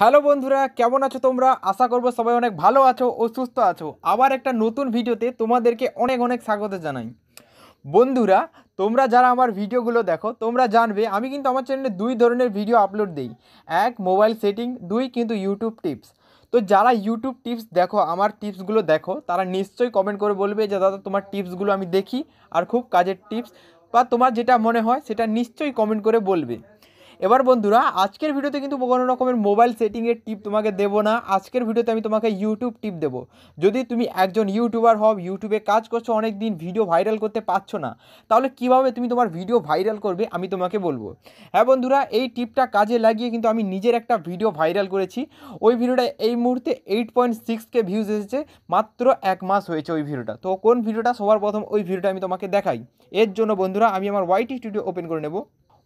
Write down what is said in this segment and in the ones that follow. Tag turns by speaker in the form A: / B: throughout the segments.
A: hello বন্ধুরা কেমন আছো তোমরা আশা করবো সবাই অনেক ভালো আছো ও সুস্থ আছো আবার একটা নতুন ভিডিওতে তোমাদেরকে অনেক অনেক স্বাগত জানাই বন্ধুরা তোমরা যারা আমার ভিডিওগুলো দেখো তোমরা জানবে আমি কিন্তু আমার চ্যানেলে দুই ধরনের ভিডিও আপলোড দিই এক মোবাইল সেটিং দুই কিন্তু ইউটিউব টিপস তো যারা ইউটিউব টিপস দেখো আমার টিপসগুলো দেখো তারা নিশ্চয়ই কমেন্ট করে বলবে যে দাদা তোমার টিপসগুলো আমি দেখি আর খুব কাজের টিপস বা তোমার যেটা মনে হয় সেটা নিশ্চয়ই কমেন্ট করে বলবে এবার বন্ধুরা আজকের ভিডিওতে কিন্তু কোনো রকমের মোবাইল সেটিংয়ের টিপ তোমাকে দেবো না আজকের ভিডিওতে আমি তোমাকে ইউটিউব টিপ দেবো যদি তুমি একজন ইউটিউবার হও ইউটিউবে কাজ করছো অনেক দিন ভিডিও ভাইরাল করতে পারছো না তাহলে কিভাবে তুমি তোমার ভিডিও ভাইরাল করবে আমি তোমাকে বলবো হ্যাঁ বন্ধুরা এই টিপটা কাজে লাগিয়ে কিন্তু আমি নিজের একটা ভিডিও ভাইরাল করেছি ওই ভিডিওটা এই মুহূর্তে এইট পয়েন্ট সিক্সকে ভিউজ এসেছে মাত্র এক মাস হয়েছে ওই ভিডিওটা তো কোন ভিডিওটা সবার প্রথম ওই ভিডিওটা আমি তোমাকে দেখাই এর জন্য বন্ধুরা আমি আমার ওয়াইটি স্টুডিও ওপেন করে নেবো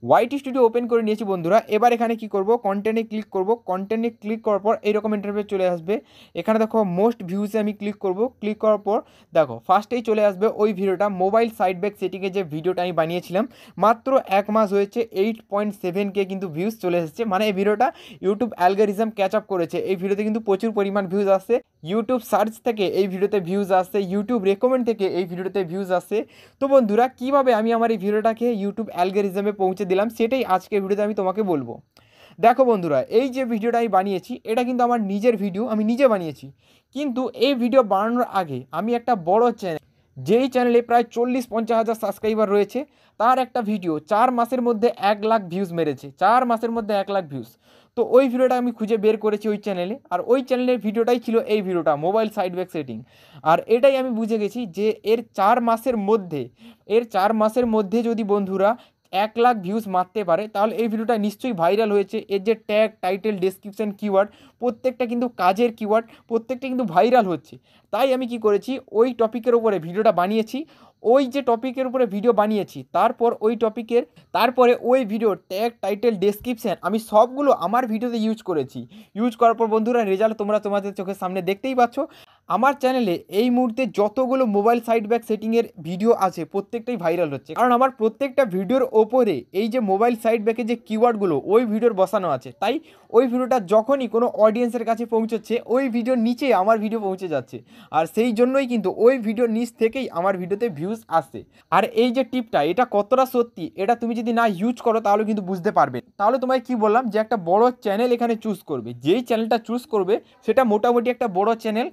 A: হোয়াইট স্টুডিও ওপেন করে নিয়েছি বন্ধুরা এবার এখানে কি করব কন্টেন্টে ক্লিক করব কন্টেন্টে ক্লিক করার পর এইরকম ইন্টারভিউ চলে আসবে এখানে দেখো মোস্ট ভিউজে আমি ক্লিক করব ক্লিক করার পর দেখো ফার্স্টেই চলে আসবে ওই ভিডিওটা মোবাইল সাইড ব্যাক সেটিংয়ে যে ভিডিওটা আমি বানিয়েছিলাম মাত্র এক মাস হয়েছে এইট পয়েন্ট সেভেনকে কিন্তু ভিউজ চলে এসেছে মানে এই ভিডিওটা ইউটিউব অ্যালগারিজম ক্যাচ আপ করেছে এই ভিডিওতে কিন্তু প্রচুর পরিমাণ ভিউজ আসছে ইউটিউব সার্চ থেকে এই ভিডিওতে ভিউজ আসছে ইউটিউব রেকমেন্ড থেকে এই ভিডিওতে ভিউজ আসছে তো বন্ধুরা কীভাবে আমি আমার এই ভিডিওটাকে ইউটিউব অ্যালগারিজমে পৌঁছে দিলাম সেটাই আজকে ভিডিওতে আমি তোমাকে বলবো দেখো বন্ধুরা এই যে ভিডিওটা আমি বানিয়েছি এটা কিন্তু আমার নিজের ভিডিও আমি নিজে বানিয়েছি কিন্তু এই ভিডিও বানানোর আগে আমি একটা বড় চ্যানেল যেই চ্যানেলে প্রায় চল্লিশ পঞ্চাশ হাজার সাবস্ক্রাইবার রয়েছে তার একটা ভিডিও চার মাসের মধ্যে এক লাখ ভিউজ মেরেছে চার মাসের মধ্যে এক লাখ ভিউজ তো ওই ভিডিওটা আমি খুঁজে বের করেছি ওই চ্যানেলে আর ওই চ্যানেলের ভিডিওটাই ছিল এই ভিডিওটা মোবাইল সাইড ব্যাক সেটিং আর এটাই আমি বুঝে গেছি যে এর চার মাসের মধ্যে এর চার মাসের মধ্যে যদি বন্ধুরা এক লাখ ভিউজ মারতে পারে তাহলে এই ভিডিওটা নিশ্চয়ই ভাইরাল হয়েছে এর যে ট্যাগ টাইটেল ডেসক্রিপশান কিওয়ার্ড প্রত্যেকটা কিন্তু কাজের কিওয়ার্ড প্রত্যেকটা কিন্তু ভাইরাল হচ্ছে তাই আমি কি করেছি ওই টপিকের ওপরে ভিডিওটা বানিয়েছি ওই যে টপিকের উপরে ভিডিও বানিয়েছি তারপর ওই টপিকের তারপরে ওই ভিডিও ট্যাগ টাইটেল ডেসক্রিপশান আমি সবগুলো আমার ভিডিওতে ইউজ করেছি ইউজ করার পর বন্ধুরা রেজাল্ট তোমরা তোমাদের চোখের সামনে দেখতেই পাচ্ছ আমার চ্যানেলে এই মুহূর্তে যতগুলো মোবাইল সাইড ব্যাক সেটিংয়ের ভিডিও আছে প্রত্যেকটাই ভাইরাল হচ্ছে কারণ আমার প্রত্যেকটা ভিডিওর ওপরে এই যে মোবাইল সাইড ব্যাকের যে কিওয়ার্ডগুলো ওই ভিডিওর বসানো আছে তাই ওই ভিডিওটা যখনই কোনো অডিয়েন্সের কাছে পৌঁছচ্ছে ওই ভিডিওর নিচে আমার ভিডিও পৌঁছে যাচ্ছে আর সেই জন্যই কিন্তু ওই ভিডিওর নিচ থেকেই আমার ভিডিওতে ভিউ ভিউজ আসে আর এই যে টিপটা এটা কতটা সত্যি এটা তুমি যদি না ইউজ করো তাহলে কিন্তু বুঝতে পারবে তাহলে তোমায় কি বললাম যে একটা বড় চ্যানেল এখানে চুজ করবে যেই চ্যানেলটা চুজ করবে সেটা মোটামুটি একটা বড় চ্যানেল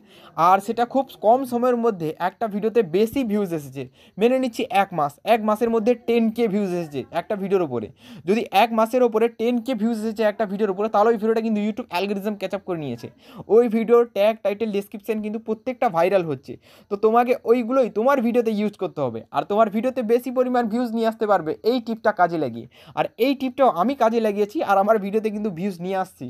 A: আর সেটা খুব কম সময়ের মধ্যে একটা ভিডিওতে বেশি ভিউজ এসেছে মেনে নিচ্ছি এক মাস এক মাসের মধ্যে টেন কে ভিউজ এসেছে একটা ভিডিওর ওপরে যদি এক মাসের ওপরে টেন কে ভিউজ এসেছে একটা ভিডিওর উপরে তাহলে ওই ভিডিওটা কিন্তু ইউটিউব অ্যালগোরিজম ক্যাচ আপ করে নিয়েছে ওই ভিডিওর ট্যাগ টাইটেল ডিসক্রিপশন কিন্তু প্রত্যেকটা ভাইরাল হচ্ছে তো তোমাকে ওইগুলোই তোমার ভিডিওতে ইউজ করতে হবে আর তোমার ভিডিওতে বেশি পরিমাণ ভিউজ নিয়ে আসতে পারবে এই টিপটা কাজে লাগিয়ে আর এই টিপটাও আমি কাজে লাগিয়েছি আর আমার ভিডিওতে কিন্তু ভিউজ নিয়ে আসছি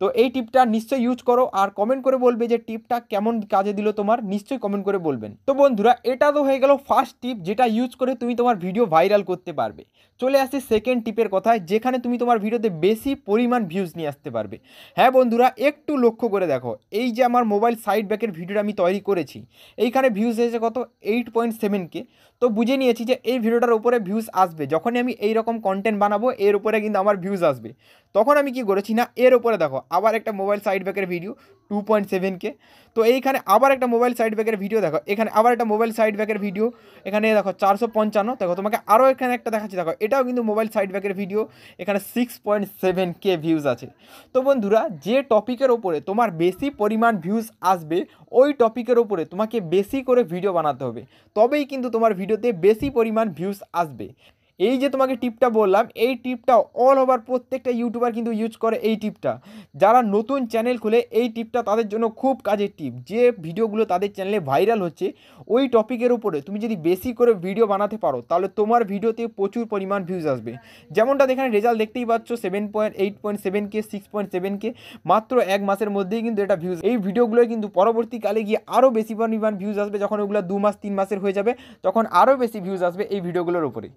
A: তো এই টিপটা নিশ্চয়ই ইউজ করো আর কমেন্ট করে বলবে যে টিপটা কেমন কাজে দিল তোমার নিশ্চয়ই কমেন্ট করে বলবেন তো বন্ধুরা এটা তো হয়ে গেল ফার্স্ট টিপ যেটা ইউজ করে তুমি তোমার ভিডিও ভাইরাল করতে পারবে চলে আসছি সেকেন্ড টিপের কথায় যেখানে তুমি তোমার ভিডিওতে বেশি পরিমাণ ভিউজ নিয়ে আসতে পারবে হ্যাঁ বন্ধুরা একটু লক্ষ্য করে দেখো এই যে আমার মোবাইল সাইড ব্যাকের ভিডিওটা আমি তৈরি করেছি এইখানে ভিউজ এসেছে কত এইট পয়েন্ট সেভেনকে তো বুঝে নিয়েছি যে এই ভিডিওটার উপরে ভিউজ আসবে যখনই আমি এই রকম কন্টেন্ট বানাবো এর উপরে কিন্তু আমার ভিউজ আসবে তখন আমি কি করেছি না এর উপরে দেখো আবার একটা মোবাইল সাইড ব্যাকের ভিডিও টু পয়েন্ট সেভেনকে কে তো এইখানে আবার একটা মোবাইল সাইড ব্যাকের ভিডিও দেখো এখানে আবার একটা মোবাইল সাইড ব্যাকের ভিডিও এখানে দেখো চারশো পঞ্চান্ন দেখো তোমাকে আরও এখানে একটা দেখাচ্ছি দেখো এটাও কিন্তু মোবাইল সাইড ব্যাকের ভিডিও এখানে six point seven K views আছে তো বন্ধুরা যে টপিকের ওপরে তোমার বেশি পরিমাণ ভিউজ আসবে ওই টপিকের ওপরে তোমাকে বেশি করে ভিডিও বানাতে হবে তবেই কিন্তু তোমার ভিডিওতে বেশি পরিমাণ ভিউজ আসবে এই যে তোমাকে টিপটা বললাম এই টিপটা অল ওভার প্রত্যেকটা ইউটিউবার কিন্তু ইউজ করে এই টিপটা যারা নতুন চ্যানেল খুলে এই টিপটা তাদের জন্য খুব কাজের টিপ যে ভিডিওগুলো তাদের চ্যানেলে ভাইরাল হচ্ছে ওই টপিকের উপরে তুমি যদি বেশি করে ভিডিও বানাতে পারো তাহলে তোমার ভিডিওতে প্রচুর পরিমাণ ভিউজ আসবে যেমনটা এখানে রেজাল্ট দেখতেই পাচ্ছ seven point eight point seven K six point seven K মাত্র এক মাসের মধ্যেই কিন্তু এটা ভিউজ এই ভিডিওগুলো কিন্তু পরবর্তীকালে গিয়ে আরও বেশি পরিমাণ ভিউজ আসবে যখন ওগুলো দু মাস তিন মাসের হয়ে যাবে তখন আরও বেশি ভিউজ আসবে এই ভিডিওগুলোর উপরে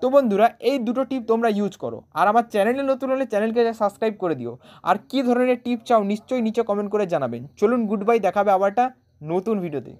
A: তো বন্ধুরা এই দুটো টিপ তোমরা ইউজ করো আর আমার চ্যানেলে নতুন হলে চ্যানেলকে সাবস্ক্রাইব করে দিও আর কী ধরনের টিপ চাও নিশ্চয়ই নিচে কমেন্ট করে জানাবেন চলুন গুড বাই দেখাবে আবারটা নতুন ভিডিওতে